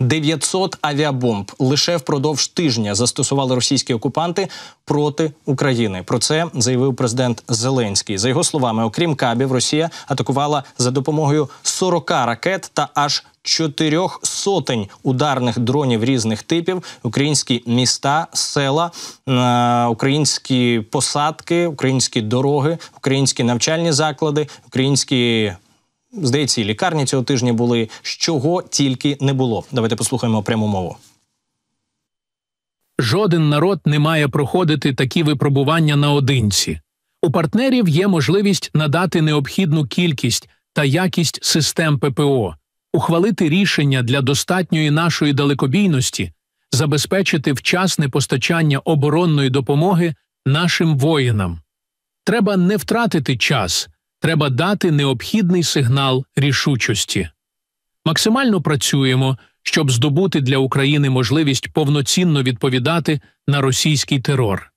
900 авіабомб лише впродовж тижня застосували російські окупанти проти України. Про це заявив президент Зеленський. За його словами, окрім кабів, Росія атакувала за допомогою 40 ракет та аж чотирьох сотень ударних дронів різних типів: українські міста, села, е, українські посадки, українські дороги, українські навчальні заклади, українські Здається, і лікарні цього тижня були з чого тільки не було. Давайте послухаємо пряму мову. Жоден народ не має проходити такі випробування наодинці. У партнерів є можливість надати необхідну кількість та якість систем ППО, ухвалити рішення для достатньої нашої далекобійності, забезпечити вчасне постачання оборонної допомоги нашим воїнам. Треба не втратити час треба дати необхідний сигнал рішучості. Максимально працюємо, щоб здобути для України можливість повноцінно відповідати на російський терор.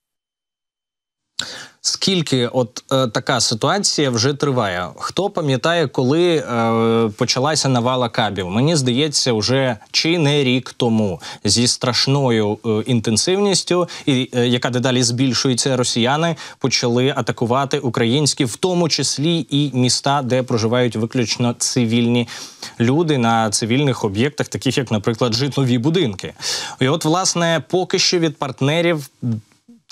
Скільки от е, така ситуація вже триває? Хто пам'ятає, коли е, почалася навала кабів? Мені здається, вже чи не рік тому зі страшною е, інтенсивністю, і е, яка дедалі збільшується, росіяни почали атакувати українські, в тому числі і міста, де проживають виключно цивільні люди на цивільних об'єктах, таких як, наприклад, житлові будинки. І от, власне, поки що від партнерів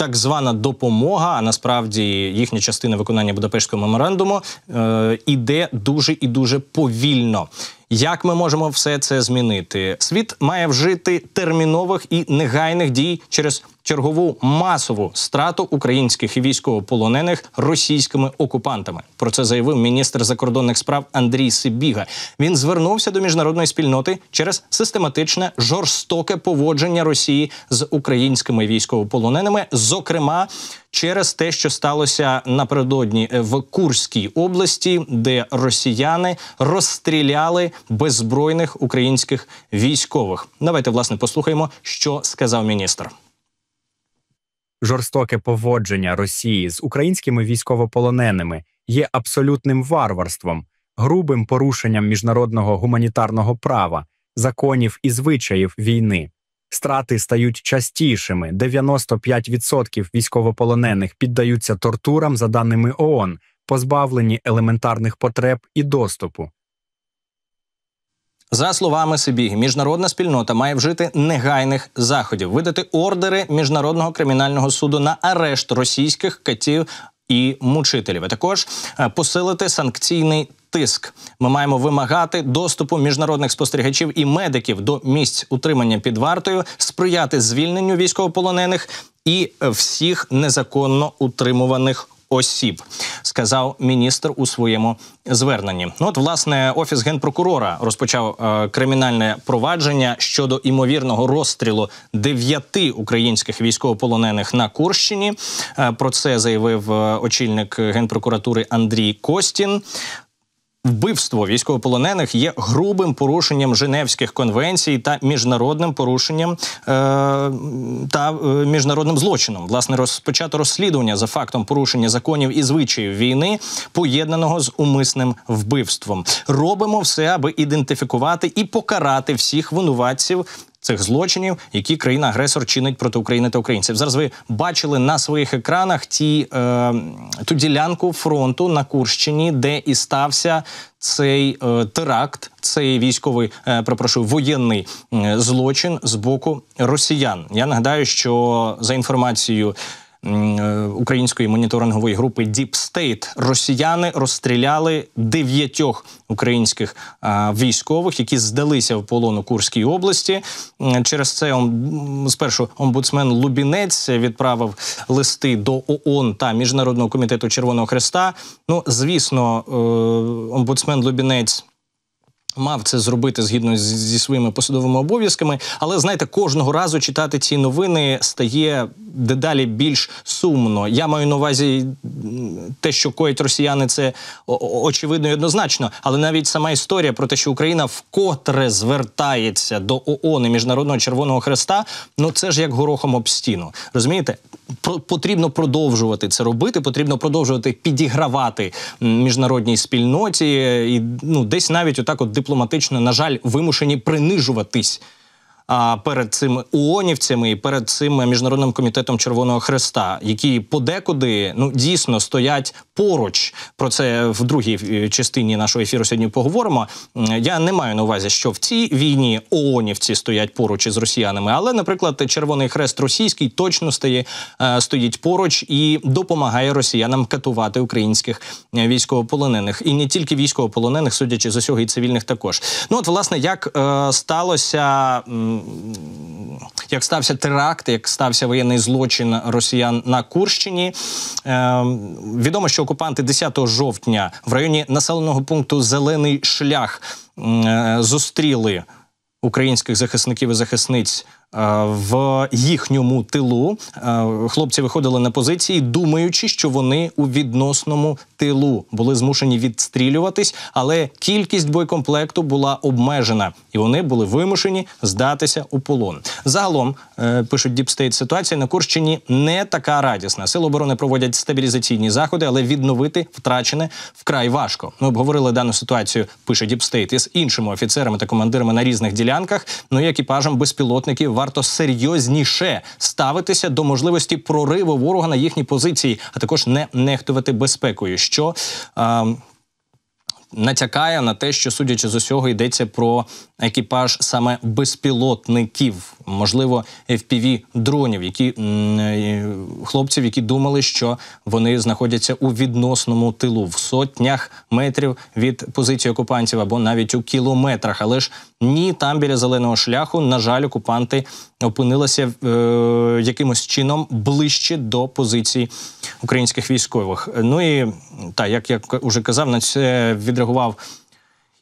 так звана допомога, а насправді їхня частина виконання Будапештського меморандуму е, іде дуже і дуже повільно. Як ми можемо все це змінити? Світ має вжити термінових і негайних дій через чергову масову страту українських і військовополонених російськими окупантами. Про це заявив міністр закордонних справ Андрій Сибіга. Він звернувся до міжнародної спільноти через систематичне жорстоке поводження Росії з українськими військовополоненими, зокрема через те, що сталося напередодні е, в Курській області, де росіяни розстріляли беззбройних українських військових. Давайте власне послухаємо, що сказав міністр. Жорстоке поводження Росії з українськими військовополоненими є абсолютним варварством, грубим порушенням міжнародного гуманітарного права, законів і звичаїв війни страти стають частішими. 95% військовополонених піддаються тортурам, за даними ООН, позбавлені елементарних потреб і доступу. За словами Сибіги, міжнародна спільнота має вжити негайних заходів, видати ордери міжнародного кримінального суду на арешт російських катів і мучителів. а Також е, посилити санкційний тиск. Ми маємо вимагати доступу міжнародних спостерігачів і медиків до місць утримання під вартою, сприяти звільненню військовополонених і е, всіх незаконно утримуваних. Осіб сказав міністр у своєму зверненні. Ну, от власне офіс генпрокурора розпочав е, кримінальне провадження щодо імовірного розстрілу дев'яти українських військовополонених на Курщині. Е, про це заявив е, очільник генпрокуратури Андрій Костін. Вбивство військовополонених є грубим порушенням Женевських конвенцій та міжнародним порушенням е, та е, міжнародним злочином. Власне, розпочато розслідування за фактом порушення законів і звичаїв війни, поєднаного з умисним вбивством. Робимо все, аби ідентифікувати і покарати всіх винуватців цих злочинів, які країна-агресор чинить проти України та українців. Зараз ви бачили на своїх екранах ті е, ту ділянку фронту на Курщині, де і стався цей е, теракт, цей військовий е, пропрошую воєнний злочин з боку росіян. Я нагадаю, що за інформацією. Е, української моніторингової групи Deep State росіяни розстріляли дев'ятьох українських е, військових, які здалися в полон у Курській області. Через це спершу омбудсмен Лубінець відправив листи до ООН та міжнародного комітету Червоного Хреста. Ну звісно, е, омбудсмен Лубінець. Мав це зробити згідно зі своїми посадовими обов'язками, але знаєте, кожного разу читати ці новини стає дедалі більш сумно. Я маю на увазі те, що коять росіяни, це очевидно і однозначно. Але навіть сама історія про те, що Україна вкотре звертається до ООН і міжнародного червоного хреста, ну це ж як горохом об стіну. Розумієте, потрібно продовжувати це робити, потрібно продовжувати підігравати міжнародній спільноті і ну десь навіть отак от дипломатично, на жаль, вимушені принижуватись перед цими ООНівцями і перед цим міжнародним комітетом Червоного Хреста, які подекуди ну дійсно стоять поруч. Про це в другій е, частині нашого ефіру сьогодні поговоримо. Я не маю на увазі, що в цій війні ООНівці стоять поруч із росіянами, але, наприклад, Червоний Хрест Російський точно стає е, стоїть поруч і допомагає росіянам катувати українських е, військовополонених, і не тільки військовополонених, судячи з усього, і цивільних також. Ну от власне як е, сталося як стався теракт, як стався воєнний злочин росіян на Курщині. Ем, відомо, що окупанти 10 жовтня в районі населеного пункту Зелений шлях е, зустріли українських захисників і захисниць. Е, в їхньому тилу е, хлопці виходили на позиції, думаючи, що вони у відносному тилу були змушені відстрілюватись, але кількість боєкомплекту була обмежена, і вони були вимушені здатися у полон. Загалом е, пишуть Діпстейт, ситуація на Курщині не така радісна. Сили оборони проводять стабілізаційні заходи, але відновити втрачене вкрай важко. Ми обговорили дану ситуацію. Пише Діпстейт із іншими офіцерами та командирами на різних ділянках. Ну і екіпажем безпілотників варто серйозніше ставитися до можливості прориву ворога на їхні позиції, а також не нехтувати безпекою. Що а, ем, Натякає на те, що судячи з усього йдеться про екіпаж саме безпілотників, можливо, fpv дронів, які е, хлопців, які думали, що вони знаходяться у відносному тилу в сотнях метрів від позиції окупантів або навіть у кілометрах, але ж ні, там біля зеленого шляху, на жаль, окупанти опинилися е, якимось чином ближче до позицій українських військових. Ну і так, як я вже казав, на це відреагував.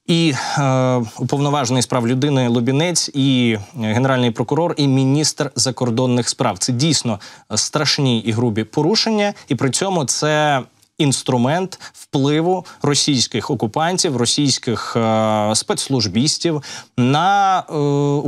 І е, уповноважений справ людини Лубінець, і е, генеральний прокурор, і міністр закордонних справ це дійсно е, страшні і грубі порушення, і при цьому це інструмент впливу російських окупантів, російських е спецслужбістів на е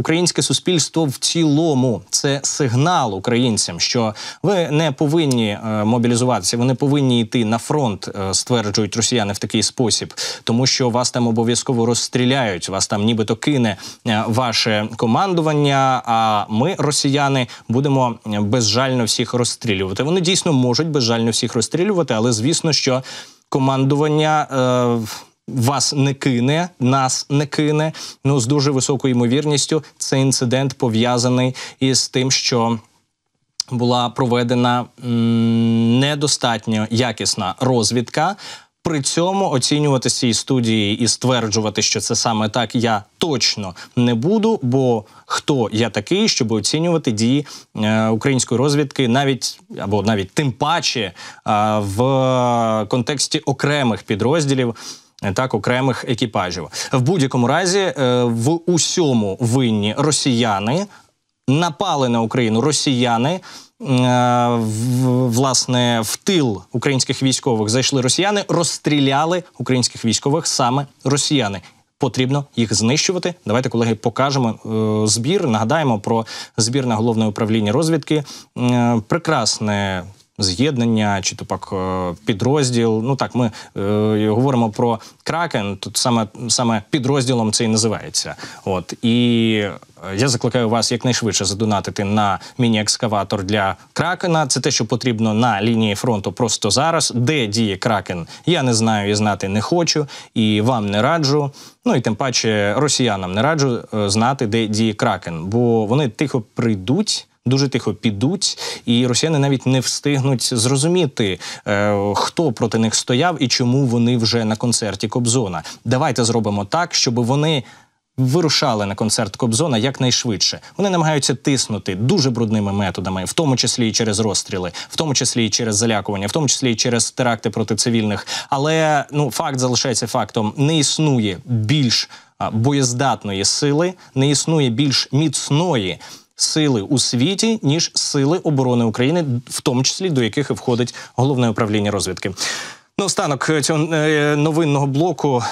українське суспільство в цілому. Це сигнал українцям, що ви не повинні е мобілізуватися, ви не повинні йти на фронт, е стверджують росіяни в такий спосіб, тому що вас там обов'язково розстріляють. Вас там, нібито кине е ваше командування. А ми, росіяни, будемо безжально всіх розстрілювати. Вони дійсно можуть безжально всіх розстрілювати, але звісно звісно, що командування. Е, вас не кине, нас не кине. Ну з дуже високою ймовірністю цей інцидент пов'язаний із тим, що була проведена м, недостатньо якісна розвідка. При цьому оцінювати цій студії і стверджувати, що це саме так, я точно не буду. Бо хто я такий, щоб оцінювати дії е, української розвідки, навіть або навіть тим паче е, в контексті окремих підрозділів. Е, так, окремих екіпажів в будь-якому разі е, в усьому винні росіяни напали на Україну росіяни. Е, власне в тил українських військових зайшли росіяни, розстріляли українських військових саме росіяни. Потрібно їх знищувати. Давайте, колеги, покажемо е, збір. Нагадаємо про збір на головне управління розвідки. Е, прекрасне з'єднання чи то пак е, підрозділ. Ну так, ми е, говоримо про кракен, тут саме саме підрозділом це і називається. От і е, я закликаю вас якнайшвидше задонатити на міні-екскаватор для кракена. Це те, що потрібно на лінії фронту просто зараз. Де діє кракен, я не знаю і знати не хочу, і вам не раджу. Ну і тим паче росіянам не раджу е, знати, де діє кракен, бо вони тихо прийдуть дуже тихо підуть, і росіяни навіть не встигнуть зрозуміти, е, хто проти них стояв і чому вони вже на концерті Кобзона. Давайте зробимо так, щоб вони. Вирушали на концерт Кобзона якнайшвидше. Вони намагаються тиснути дуже брудними методами, в тому числі і через розстріли, в тому числі і через залякування, в тому числі і через теракти проти цивільних. Але ну факт залишається фактом: не існує більш боєздатної сили, не існує більш міцної сили у світі ніж сили оборони України, в тому числі до яких і входить головне управління розвідки. Наостанок ну, е, цього е, новинного блоку.